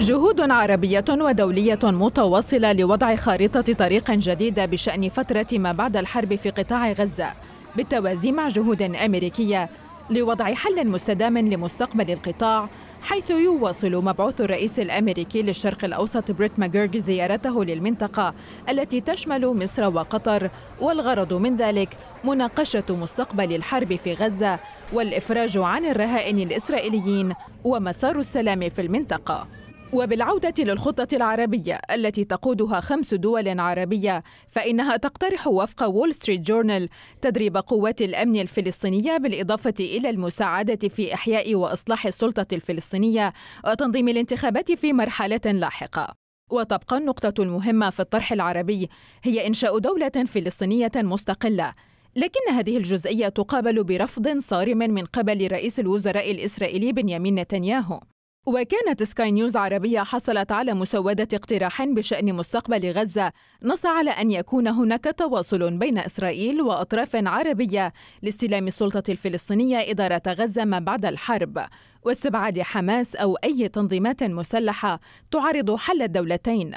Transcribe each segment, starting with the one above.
جهود عربية ودولية متواصلة لوضع خارطة طريق جديدة بشأن فترة ما بعد الحرب في قطاع غزة بالتوازي مع جهود أمريكية لوضع حل مستدام لمستقبل القطاع حيث يواصل مبعوث الرئيس الأمريكي للشرق الأوسط بريت ماجورج زيارته للمنطقة التي تشمل مصر وقطر والغرض من ذلك مناقشة مستقبل الحرب في غزة والإفراج عن الرهائن الإسرائيليين ومسار السلام في المنطقة وبالعودة للخطة العربية التي تقودها خمس دول عربية فإنها تقترح وفق وول ستريت جورنال تدريب قوات الأمن الفلسطينية بالإضافة إلى المساعدة في إحياء وإصلاح السلطة الفلسطينية وتنظيم الانتخابات في مرحلة لاحقة وتبقى النقطة المهمة في الطرح العربي هي إنشاء دولة فلسطينية مستقلة، لكن هذه الجزئية تقابل برفض صارم من قبل رئيس الوزراء الإسرائيلي بنيامين نتنياهو، وكانت سكاي نيوز عربية حصلت على مسودة اقتراح بشأن مستقبل غزة نص على أن يكون هناك تواصل بين إسرائيل وأطراف عربية لاستلام السلطة الفلسطينية إدارة غزة ما بعد الحرب واستبعاد حماس أو أي تنظيمات مسلحة تعارض حل الدولتين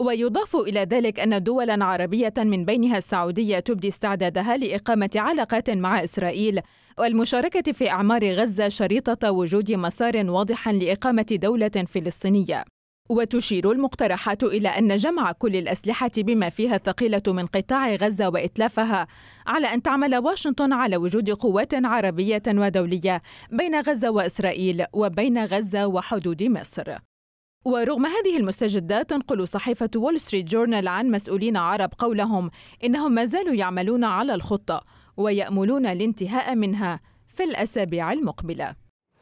ويضاف إلى ذلك أن دولا عربية من بينها السعودية تبدي استعدادها لإقامة علاقات مع إسرائيل والمشاركة في أعمار غزة شريطة وجود مسار واضح لإقامة دولة فلسطينية وتشير المقترحات إلى أن جمع كل الأسلحة بما فيها الثقيلة من قطاع غزة وإتلافها على أن تعمل واشنطن على وجود قوات عربية ودولية بين غزة وإسرائيل وبين غزة وحدود مصر ورغم هذه المستجدات تنقل صحيفة وول ستريت جورنال عن مسؤولين عرب قولهم إنهم ما زالوا يعملون على الخطة ويأملون الانتهاء منها في الأسابيع المقبلة